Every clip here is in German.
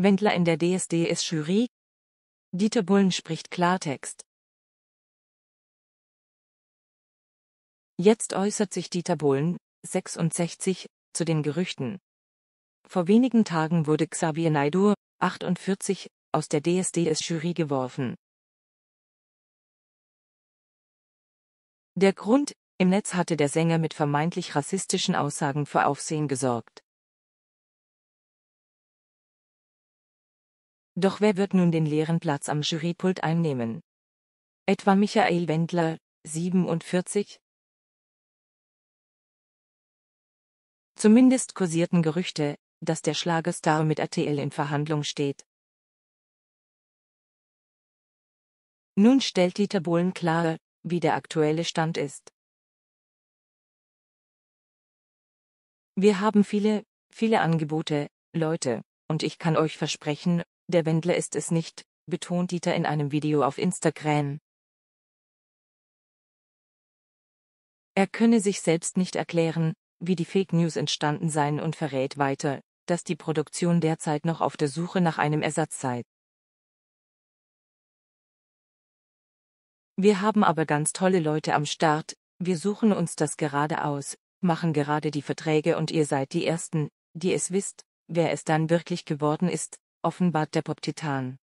Wendler in der DSDS-Jury. Dieter Bullen spricht Klartext. Jetzt äußert sich Dieter Bullen, 66, zu den Gerüchten. Vor wenigen Tagen wurde Xavier Naidur, 48, aus der DSDS-Jury geworfen. Der Grund, im Netz hatte der Sänger mit vermeintlich rassistischen Aussagen für Aufsehen gesorgt. Doch wer wird nun den leeren Platz am Jurypult einnehmen? Etwa Michael Wendler, 47? Zumindest kursierten Gerüchte, dass der Schlagerstar mit RTL in Verhandlung steht. Nun stellt Dieter Bohlen klar, wie der aktuelle Stand ist. Wir haben viele, viele Angebote, Leute, und ich kann euch versprechen, der Wendler ist es nicht, betont Dieter in einem Video auf Instagram. Er könne sich selbst nicht erklären, wie die Fake News entstanden seien und verrät weiter, dass die Produktion derzeit noch auf der Suche nach einem Ersatz sei. Wir haben aber ganz tolle Leute am Start, wir suchen uns das gerade aus, machen gerade die Verträge und ihr seid die Ersten, die es wisst, wer es dann wirklich geworden ist, offenbart der Pop-Titan.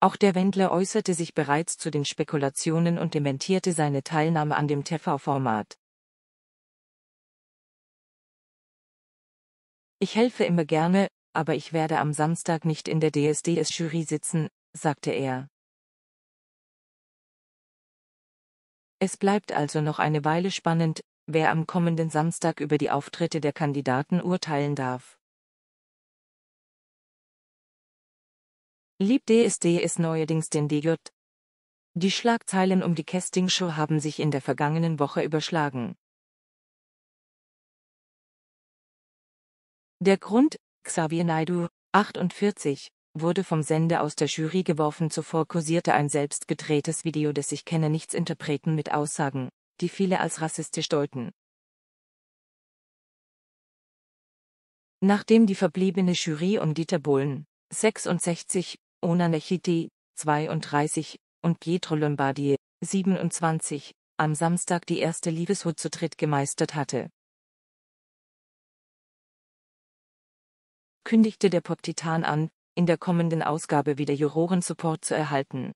Auch der Wendler äußerte sich bereits zu den Spekulationen und dementierte seine Teilnahme an dem TV-Format. Ich helfe immer gerne, aber ich werde am Samstag nicht in der DSDS-Jury sitzen, sagte er. Es bleibt also noch eine Weile spannend, wer am kommenden Samstag über die Auftritte der Kandidaten urteilen darf. Lieb DSD ist neuerdings den DJ. Die Schlagzeilen um die Castingshow haben sich in der vergangenen Woche überschlagen. Der Grund, Xavier Naidu, 48, wurde vom Sender aus der Jury geworfen. Zuvor kursierte ein selbst gedrehtes Video des Ich kenne nichts Interpreten mit Aussagen, die viele als rassistisch deuten. Nachdem die verbliebene Jury um Dieter Bohlen, 66, Ona Nechiti, 32 und Pietro Lombardi, 27, am Samstag die erste Liebeshut zu dritt gemeistert hatte. kündigte der Pop-Titan an, in der kommenden Ausgabe wieder Jurorensupport zu erhalten.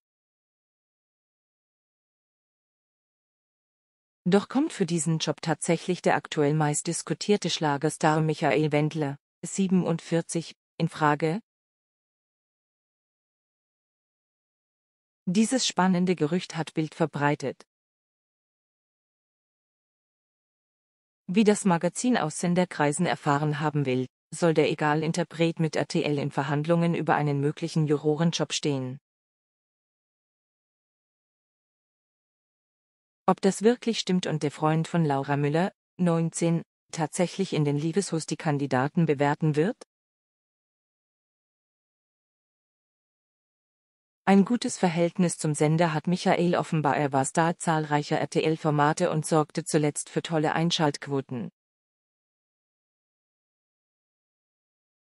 Doch kommt für diesen Job tatsächlich der aktuell meist diskutierte Schlagerstar Michael Wendler, 47, in Frage? Dieses spannende Gerücht hat Bild verbreitet. Wie das Magazin aus Senderkreisen erfahren haben will, soll der Egal-Interpret mit RTL in Verhandlungen über einen möglichen Jurorenjob stehen. Ob das wirklich stimmt und der Freund von Laura Müller, 19, tatsächlich in den Liebeshost die Kandidaten bewerten wird? Ein gutes Verhältnis zum Sender hat Michael offenbar. Er war Star zahlreicher RTL-Formate und sorgte zuletzt für tolle Einschaltquoten.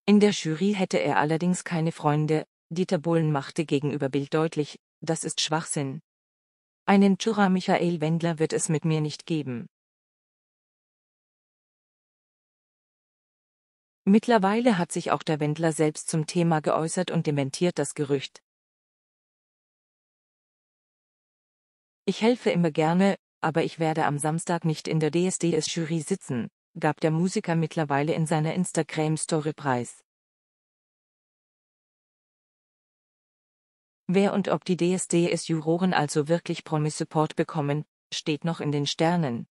In der Jury hätte er allerdings keine Freunde, Dieter Bohlen machte gegenüber Bild deutlich, das ist Schwachsinn. Einen Jura Michael Wendler wird es mit mir nicht geben. Mittlerweile hat sich auch der Wendler selbst zum Thema geäußert und dementiert das Gerücht. Ich helfe immer gerne, aber ich werde am Samstag nicht in der DSDS-Jury sitzen, gab der Musiker mittlerweile in seiner Instagram-Story preis. Wer und ob die DSDS-Juroren also wirklich Promi-Support bekommen, steht noch in den Sternen.